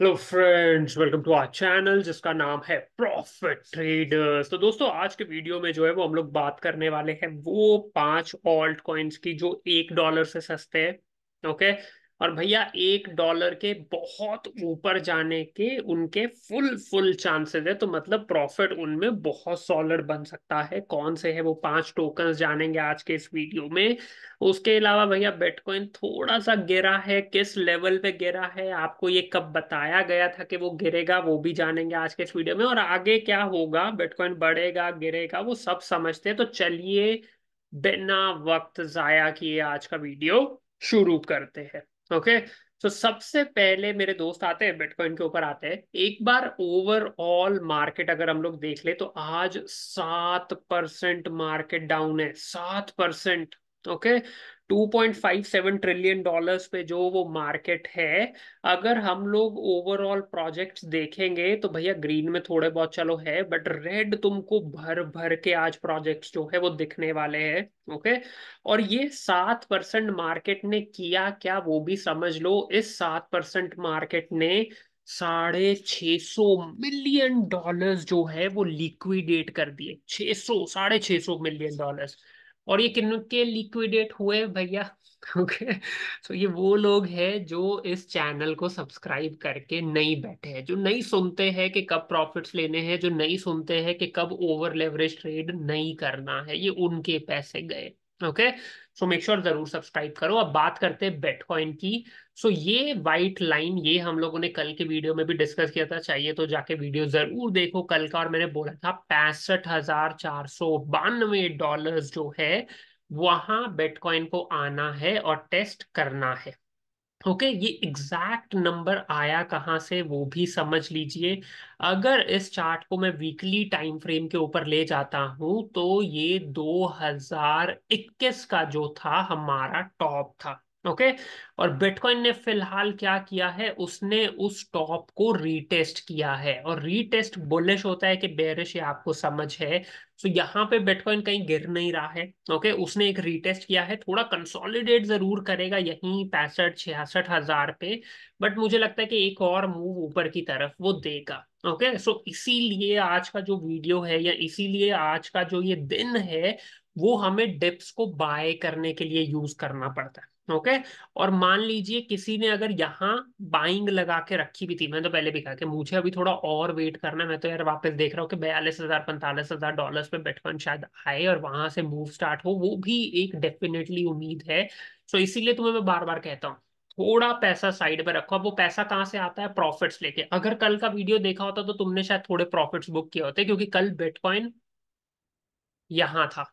Hello friends welcome to our channel जिसका नाम है प्रॉफिट ट्रेडर्स तो दोस्तों आज के वीडियो में जो है वो हम लोग बात करने वाले हैं वो पांच ऑल्ट कॉइन्स की जो एक डॉलर से सस्ते हैं ओके और भैया एक डॉलर के बहुत ऊपर जाने के उनके फुल फुल चांसेस है तो मतलब प्रॉफिट उनमें बहुत सॉलिड बन सकता है कौन से है वो पांच टोकन जानेंगे आज के इस वीडियो में उसके अलावा भैया बिटकॉइन थोड़ा सा गिरा है किस लेवल पे गिरा है आपको ये कब बताया गया था कि वो गिरेगा वो भी जानेंगे आज के इस वीडियो में और आगे क्या होगा बेटकॉइन बढ़ेगा गिरेगा वो सब समझते हैं तो चलिए बिना वक्त जाया किए आज का वीडियो शुरू करते हैं ओके तो सबसे पहले मेरे दोस्त आते हैं बिटकॉइन के ऊपर आते हैं एक बार ओवरऑल मार्केट अगर हम लोग देख ले तो आज सात परसेंट मार्केट डाउन है सात percent okay five 2.57 trillion dollars पे जो वो मार्केट है अगर हम लोग ओवरऑल प्रोजेक्ट्स देखेंगे तो भैया ग्रीन में थोड़े बहुत चलो है बट रेड तुमको भर भर के आज प्रोजेक्ट्स जो है वो दिखने वाले हैं ओके और ये सात परसेंट मार्केट ने किया क्या वो भी समझ लो इस सात परसेंट मार्केट ने साढ़े छ सौ मिलियन डॉलर्स जो है वो लिक्विडेट कर दिए छ सौ साढ़े छ सौ मिलियन डॉलर्स और ये किन के लिक्विडेट हुए भैया ओके सो ये वो लोग हैं जो इस चैनल को सब्सक्राइब करके नहीं बैठे हैं जो नहीं सुनते हैं कि कब प्रॉफिट्स लेने हैं जो नहीं सुनते हैं कि कब ओवर लेवरेज ट्रेड नहीं करना है ये उनके पैसे गए okay okay? So make sure जरूर सब्सक्राइब करो अब बात करते हैं बेटकॉइन की सो so, ये व्हाइट लाइन ये हम लोगों ने कल के वीडियो में भी डिस्कस किया था चाहिए तो जाके वीडियो जरूर देखो कल का और मैंने बोला था पैंसठ हजार चार सौ बानवे डॉलर जो है वहां बेटकॉइन को आना है और टेस्ट करना है ओके okay, ये एग्जैक्ट नंबर आया कहाँ से वो भी समझ लीजिए अगर इस चार्ट को मैं वीकली टाइम फ्रेम के ऊपर ले जाता हूं तो ये 2021 का जो था हमारा टॉप था ओके और बिटकॉइन ने फिलहाल क्या किया है उसने उस टॉप को रीटेस्ट किया है और रीटेस्ट बुलिश होता है कि बेरिश ये आपको समझ है सो तो यहाँ पे बिटकॉइन कहीं गिर नहीं रहा है ओके उसने एक रीटेस्ट किया है थोड़ा कंसोलिडेट जरूर करेगा यहीं पैंसठ छियासठ हजार पे बट मुझे लगता है कि एक और मूव ऊपर की तरफ वो देगा ओके सो इसीलिए आज का जो वीडियो है या इसीलिए आज का जो ये दिन है वो हमें डिप्स को बाय करने के लिए यूज करना पड़ता है ओके और मान लीजिए किसी ने अगर यहाँ बाइंग लगा के रखी भी थी मैं तो पहले भी कहा कि मुझे अभी थोड़ा और वेट करना मैं तो यार वापस देख रहा हूँ कि बयालीस हजार पैंतालीस हजार डॉलर पे बिटकॉइन शायद आए और वहां से मूव स्टार्ट हो वो भी एक डेफिनेटली उम्मीद है सो इसीलिए तुम्हें मैं बार बार कहता हूँ थोड़ा पैसा साइड पर रखो अब वो पैसा कहाँ से आता है प्रॉफिट्स लेके अगर कल का वीडियो देखा होता तो तुमने शायद थोड़े प्रॉफिट्स बुक किए होते क्योंकि कल बिटकॉइन यहाँ था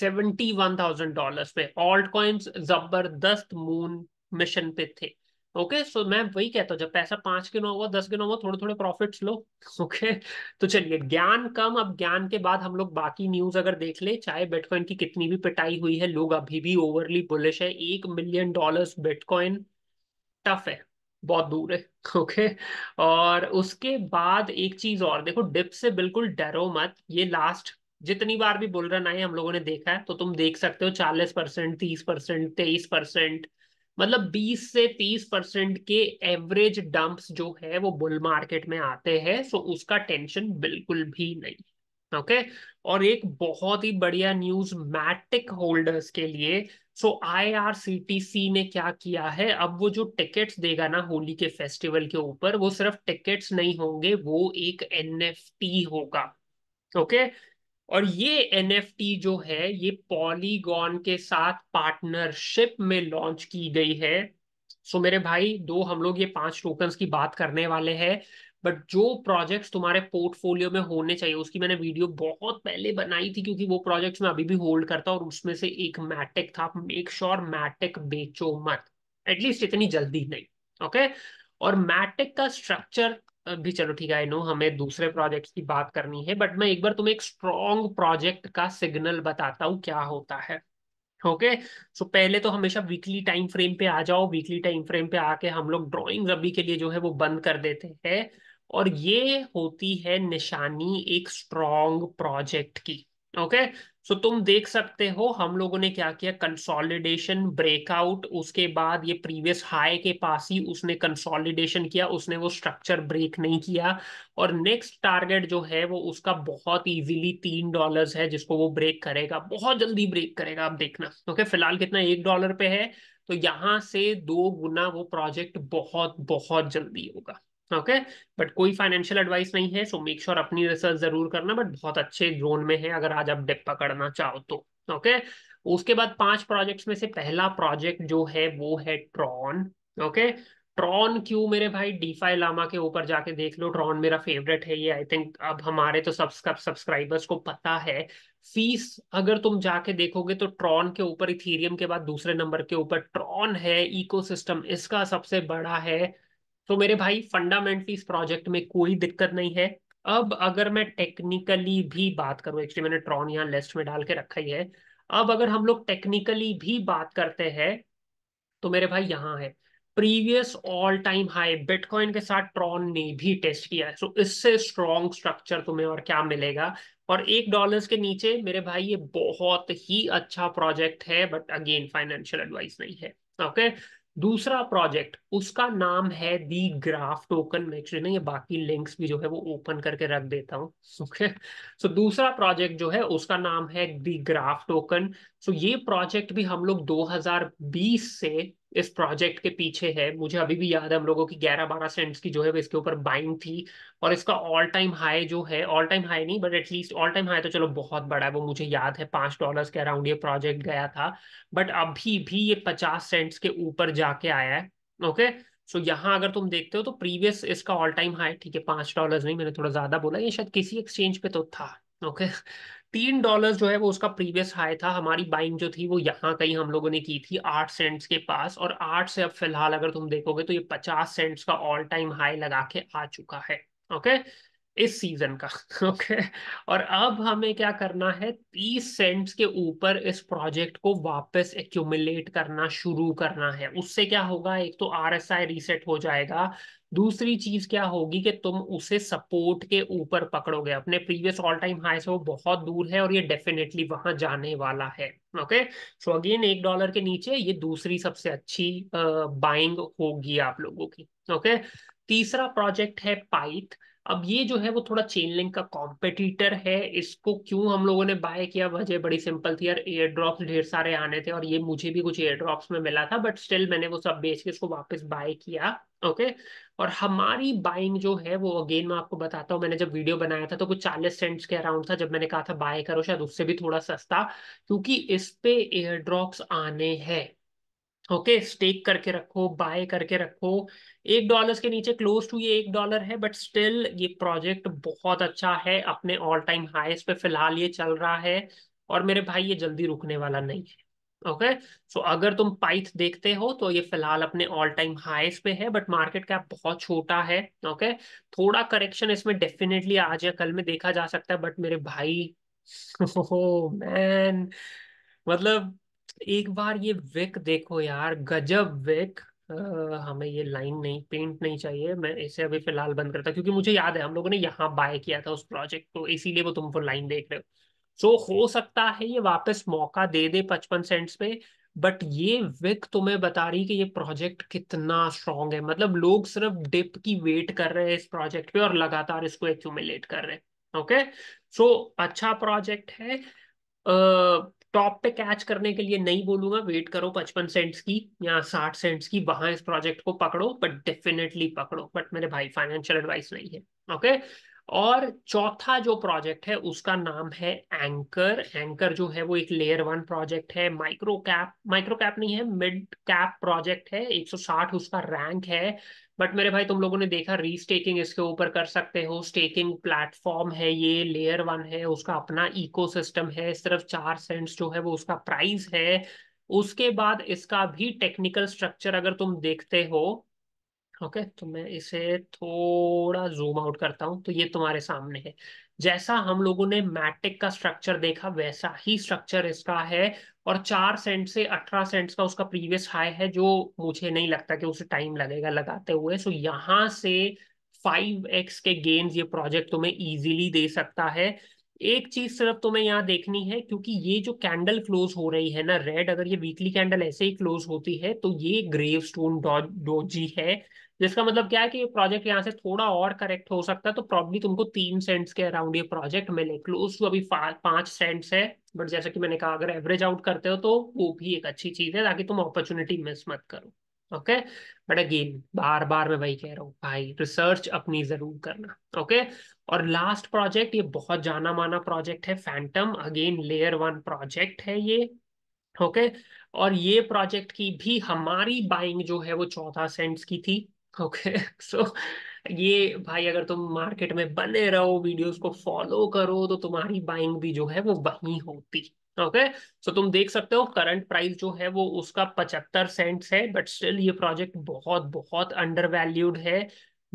सेवेंटी वन थाउजेंड डॉलर पे ऑल्ट कॉइन्स जबरदस्त मून मिशन पे थे ओके सो मैं वही कहता हूँ जब पैसा पांच गिना होगा दस गिना होगा थोड़े थोड़े प्रॉफिट्स लो ओके तो चलिए ज्ञान कम अब ज्ञान के बाद हम लोग बाकी न्यूज अगर देख ले चाहे बिटकॉइन की कितनी भी पिटाई हुई है लोग अभी भी ओवरली बुलिश है एक मिलियन डॉलर्स बिटकॉइन टफ है बहुत दूर है ओके और उसके बाद एक चीज और देखो डिप से बिल्कुल डरो मत ये लास्ट जितनी बार भी बुलरन आई हम लोगों ने देखा है तो तुम देख सकते हो चालीस परसेंट तीस परसेंट तेईस परसेंट मतलब बीस से तीस परसेंट के एवरेज डंप्स जो है वो बुल मार्केट में आते हैं सो उसका टेंशन बिल्कुल भी नहीं ओके okay? और एक बहुत ही बढ़िया न्यूज मैटिक होल्डर्स के लिए सो आईआरसीटीसी ने क्या किया है अब वो जो टिकट्स देगा ना होली के फेस्टिवल के ऊपर वो सिर्फ टिकट्स नहीं होंगे वो एक एनएफटी होगा ओके okay? और ये एन जो है ये पॉलीगॉन के साथ पार्टनरशिप में लॉन्च की गई है सो so, मेरे भाई दो हम लोग ये पांच टोकन की बात करने वाले हैं बट जो प्रोजेक्ट्स तुम्हारे पोर्टफोलियो में होने चाहिए उसकी मैंने वीडियो बहुत पहले बनाई थी क्योंकि वो प्रोजेक्ट्स मैं अभी भी होल्ड करता हूँ और उसमें से एक मैटिक था मेक श्योर मैटिक बेचो मत एटलीस्ट इतनी जल्दी नहीं ओके okay? और मैटिक का स्ट्रक्चर भी चलो ठीक है आई नो हमें दूसरे प्रोजेक्ट्स की बात करनी है बट मैं एक बार तुम्हें एक स्ट्रॉन्ग प्रोजेक्ट का सिग्नल बताता हूँ क्या होता है ओके okay? सो so, पहले तो हमेशा वीकली टाइम फ्रेम पे आ जाओ वीकली टाइम फ्रेम पे आके हम लोग ड्रॉइंग अभी के लिए जो है वो बंद कर देते हैं और ये होती है निशानी एक स्ट्रॉन्ग प्रोजेक्ट की ओके okay? सो so, तुम देख सकते हो हम लोगों ने क्या किया कंसोलिडेशन ब्रेकआउट उसके बाद ये प्रीवियस हाई के पास ही उसने कंसोलिडेशन किया उसने वो स्ट्रक्चर ब्रेक नहीं किया और नेक्स्ट टारगेट जो है वो उसका बहुत इजीली तीन डॉलर्स है जिसको वो ब्रेक करेगा बहुत जल्दी ब्रेक करेगा आप देखना ओके okay, फिलहाल कितना एक डॉलर पे है तो यहाँ से दो गुना वो प्रोजेक्ट बहुत बहुत जल्दी होगा ओके बट कोई फाइनेंशियल एडवाइस नहीं है सो मेक श्योर अपनी रिसर्च जरूर करना बट बहुत अच्छे जोन में है अगर आज आप डेप पकड़ना चाहो तो ओके okay? उसके बाद पांच प्रोजेक्ट्स में से पहला प्रोजेक्ट जो है वो है ट्रॉन ओके okay? ट्रॉन क्यों मेरे भाई डीफाई लामा के ऊपर जाके देख लो ट्रॉन मेरा फेवरेट है ये आई थिंक अब हमारे तो सब्सक्राइब सब्सक्राइबर्स को पता है फीस अगर तुम जाके देखोगे तो ट्रॉन के ऊपर इथेरियम के बाद दूसरे नंबर के ऊपर ट्रॉन है इकोसिस्टम इसका सबसे बड़ा है तो मेरे भाई फंडामेंटली इस प्रोजेक्ट में कोई दिक्कत नहीं है अब अगर मैं टेक्निकली भी बात करूं एक्चुअली मैंने ट्रॉन यहाँ लिस्ट में डाल के रखा ही है अब अगर हम लोग टेक्निकली भी बात करते हैं तो मेरे भाई यहाँ है previous all time high bitcoin के साथ ट्रॉन ने भी टेस्ट किया है सो इससे स्ट्रॉन्ग स्ट्रक्चर तुम्हें और क्या मिलेगा और एक डॉलर के नीचे मेरे भाई ये बहुत ही अच्छा प्रोजेक्ट है बट अगेन फाइनेंशियल एडवाइस नहीं है ओके okay? दूसरा प्रोजेक्ट उसका नाम है दी ग्राफ टोकन मैं ना ये बाकी लिंक्स भी जो है वो ओपन करके रख देता हूँ ओके सो दूसरा प्रोजेक्ट जो है उसका नाम है दी ग्राफ टोकन सो ये प्रोजेक्ट भी हम लोग 2020 से इस प्रोजेक्ट के पीछे है मुझे अभी भी याद है हम लोगों की ग्यारह बारह सेंट्स की जो है वो इसके ऊपर बाइंग थी और इसका ऑल टाइम हाई जो है ऑल टाइम हाई नहीं but at least all time high तो चलो बहुत बड़ा है वो मुझे याद है पांच डॉलर के अराउंड ये प्रोजेक्ट गया था बट अभी भी ये पचास सेंट्स के ऊपर जाके आया है ओके सो so, यहाँ अगर तुम देखते हो तो प्रीवियस इसका ऑल टाइम हाई ठीक है पांच डॉलर नहीं मैंने थोड़ा ज्यादा बोला ये शायद किसी एक्सचेंज पे तो था ओके तीन डॉलर जो है वो उसका प्रीवियस हाई था हमारी बाइंग जो थी वो यहाँ कहीं हम लोगों ने की थी आठ सेंट्स के पास और आठ से अब फिलहाल अगर तुम देखोगे तो ये पचास सेंट्स का ऑल टाइम हाई लगा के आ चुका है ओके इस सीजन का ओके और अब हमें क्या करना है तीस सेंट्स के ऊपर इस प्रोजेक्ट को वापस एक्यूमुलेट करना शुरू करना है उससे क्या होगा एक तो आर रीसेट हो जाएगा दूसरी चीज क्या होगी कि तुम उसे सपोर्ट के ऊपर पकड़ोगे अपने प्रीवियस ऑल टाइम हाई से वो बहुत दूर है और ये डेफिनेटली वहां जाने वाला है ओके सो अगेन एक डॉलर के नीचे ये दूसरी सबसे अच्छी बाइंग होगी आप लोगों की ओके तीसरा प्रोजेक्ट है पाइथ अब ये जो है वो थोड़ा चेन लिंक का कॉम्पिटिटर है इसको क्यों हम लोगों ने बाय किया वजह बड़ी सिंपल थी यार एयर ड्रॉप्स ढेर सारे आने थे और ये मुझे भी कुछ एयर ड्रॉप्स में मिला था बट स्टिल मैंने वो सब बेच के इसको वापस बाय किया ओके और हमारी बाइंग जो है वो अगेन मैं आपको बताता हूँ मैंने जब वीडियो बनाया था तो कुछ चालीस सेंट्स के अराउंड था जब मैंने कहा था बाय करो शायद उससे भी थोड़ा सस्ता क्योंकि इस पे एयर ड्रॉप्स आने हैं ओके स्टेक करके रखो बाय करके रखो एक डॉलर के नीचे क्लोज टू ये एक डॉलर है बट स्टिल ये प्रोजेक्ट बहुत अच्छा है अपने ऑल टाइम हाईस्ट पे फिलहाल ये चल रहा है और मेरे भाई ये जल्दी रुकने वाला नहीं है ओके सो अगर तुम पाइथ देखते हो तो ये फिलहाल अपने ऑल टाइम हाईस पे है बट मार्केट कैप बहुत छोटा है ओके okay? थोड़ा करेक्शन इसमें डेफिनेटली आज या कल में देखा जा सकता है बट मेरे भाई मैन मतलब एक बार ये विक देखो यार गजब विक Uh, हमें ये लाइन नहीं पेंट नहीं चाहिए मैं इसे अभी फिलहाल बंद करता क्योंकि मुझे याद है हम लोगों ने यहाँ बाय किया था उस प्रोजेक्ट को इसीलिए वो तुम वो लाइन देख रहे हो सो so, हो सकता है ये वापस मौका दे दे पचपन सेंट्स पे बट ये विक तुम्हें बता रही कि ये प्रोजेक्ट कितना स्ट्रॉन्ग है मतलब लोग सिर्फ डिप की वेट कर रहे हैं इस प्रोजेक्ट पे और लगातार इसको एक्यूमिलेट कर रहे हैं ओके सो अच्छा प्रोजेक्ट है टॉप पे कैच करने के लिए नहीं बोलूंगा वेट करो पचपन सेंट्स की या साठ सेंट्स की वहां इस प्रोजेक्ट को पकड़ो बट डेफिनेटली पकड़ो बट मेरे भाई फाइनेंशियल एडवाइस नहीं है ओके और चौथा जो प्रोजेक्ट है उसका नाम है एंकर एंकर जो है वो एक लेयर वन प्रोजेक्ट है माइक्रो कैप माइक्रो कैप नहीं है मिड कैप प्रोजेक्ट है 160 उसका रैंक है बट मेरे भाई तुम लोगों ने देखा रीस्टेकिंग इसके ऊपर कर सकते हो स्टेकिंग प्लेटफॉर्म है ये लेयर वन है उसका अपना इकोसिस्टम है सिर्फ चार सेंट्स जो है वो उसका प्राइस है उसके बाद इसका भी टेक्निकल स्ट्रक्चर अगर तुम देखते हो ओके okay, तो मैं इसे थोड़ा जूम आउट करता हूं तो ये तुम्हारे सामने है जैसा हम लोगों ने मैटिक का स्ट्रक्चर देखा वैसा ही स्ट्रक्चर इसका है और चार सेंट से अठारह सेंट का उसका प्रीवियस हाई है जो मुझे नहीं लगता कि उसे टाइम लगेगा लगाते हुए सो यहाँ से फाइव एक्स के गेन्स ये प्रोजेक्ट तुम्हें इजीली दे सकता है एक चीज सिर्फ तुम्हें यहाँ देखनी है क्योंकि ये जो कैंडल क्लोज हो रही है ना रेड अगर ये वीकली कैंडल ऐसे ही क्लोज होती है तो ये ग्रेव स्टोन डोजी है जिसका मतलब क्या है कि प्रोजेक्ट यहाँ से थोड़ा और करेक्ट हो सकता है तो प्रॉब्ली तुमको तीन सेंट्स के अराउंड ये प्रोजेक्ट मिले क्लोज टू अभी पांच सेंट्स है बट जैसा कि मैंने कहा अगर एवरेज आउट करते हो तो वो भी एक अच्छी चीज है ताकि तुम अपॉर्चुनिटी मिस मत करो ओके बट अगेन बार बार मैं वही कह रहा हूँ भाई रिसर्च अपनी जरूर करना ओके okay? और लास्ट प्रोजेक्ट ये बहुत जाना माना प्रोजेक्ट है Fantom again layer one project है ये ओके okay? और ये प्रोजेक्ट की भी हमारी बाइंग जो है वो चौदह सेंट्स की थी ओके सो ये भाई अगर तुम मार्केट में बने रहो वीडियोस को फॉलो करो तो तुम्हारी बाइंग भी जो है वो वही होती ओके okay? सो so, तुम देख सकते हो करंट प्राइस जो है वो उसका पचहत्तर सेंट्स है बट स्टिल ये प्रोजेक्ट बहुत बहुत अंडर वैल्यूड है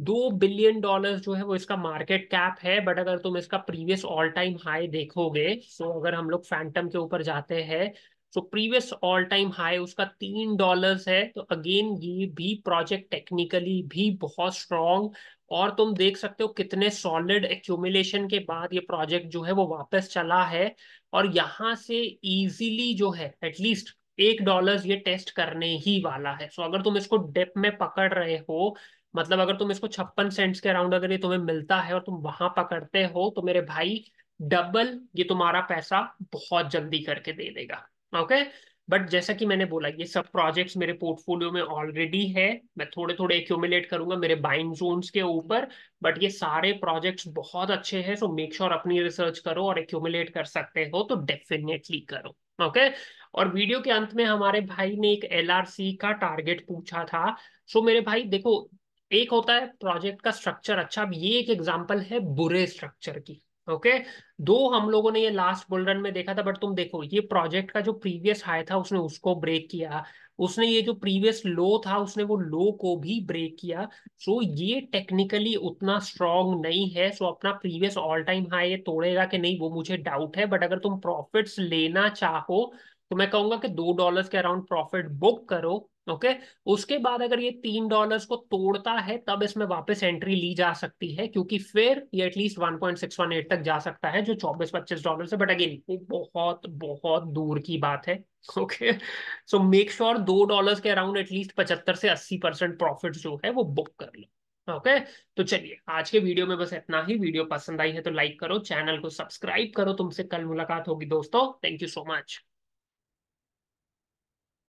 दो बिलियन डॉलर्स जो है वो इसका मार्केट कैप है बट अगर तुम इसका प्रीवियस ऑल टाइम हाई देखोगे सो तो so अगर हम लोग फैंटम के ऊपर जाते हैं so previous all time high उसका तीन डॉलर्स है तो अगेन ये भी प्रोजेक्ट टेक्निकली भी बहुत स्ट्रॉन्ग और तुम देख सकते हो कितने सॉलिड एक्यूमुलेशन के बाद ये प्रोजेक्ट जो है वो वापस चला है और यहाँ से इजीली जो है एटलीस्ट एक डॉलर ये टेस्ट करने ही वाला है सो so, अगर तुम इसको डेप में पकड़ रहे हो मतलब अगर तुम इसको छप्पन सेंट्स के अराउंड अगर ये तुम्हें मिलता है और तुम वहां पकड़ते हो तो मेरे भाई डबल ये तुम्हारा पैसा बहुत जल्दी करके दे देगा ओके बट जैसा कि मैंने बोला ये सब प्रोजेक्ट्स मेरे पोर्टफोलियो में ऑलरेडी है मैं थोड़े थोड़े एक्यूमुलेट करूंगा मेरे बाइंग जोन्स के ऊपर बट ये सारे प्रोजेक्ट्स बहुत अच्छे हैं सो मेक श्योर अपनी रिसर्च करो और एक्यूमुलेट कर सकते हो तो डेफिनेटली करो ओके और वीडियो के अंत में हमारे भाई ने एक एल का टारगेट पूछा था सो मेरे भाई देखो एक होता है प्रोजेक्ट का स्ट्रक्चर अच्छा अब ये एक एग्जाम्पल है बुरे स्ट्रक्चर की ओके दो हम लोगों ने ये लास्ट बुल रन में देखा था बट तुम देखो ये प्रोजेक्ट का जो प्रीवियस हाई था उसने उसको ब्रेक किया उसने ये जो प्रीवियस लो था उसने वो लो को भी ब्रेक किया सो so ये टेक्निकली उतना स्ट्रॉन्ग नहीं है सो so अपना प्रीवियस ऑल टाइम हाई ये तोड़ेगा कि नहीं वो मुझे डाउट है बट अगर तुम प्रॉफिट्स लेना चाहो तो मैं कहूंगा कि दो डॉलर्स के अराउंड प्रॉफिट बुक करो ओके उसके बाद अगर ये तीन डॉलर्स को तोड़ता है तब इसमें वापस एंट्री ली जा सकती है क्योंकि फिर ये at least one one point six eight तक जा सकता है जो चौबीस पच्चीस डॉलर से बट अगेन वो बहुत बहुत दूर की बात है ओके सो मेक श्योर दो डॉलर्स के अराउंड एटलीस्ट पचहत्तर से अस्सी परसेंट प्रॉफिट जो है वो बुक कर लो ओके okay? तो चलिए आज के वीडियो में बस इतना ही वीडियो पसंद आई है तो लाइक करो चैनल को सब्सक्राइब करो तुमसे कल मुलाकात होगी दोस्तों थैंक यू सो मच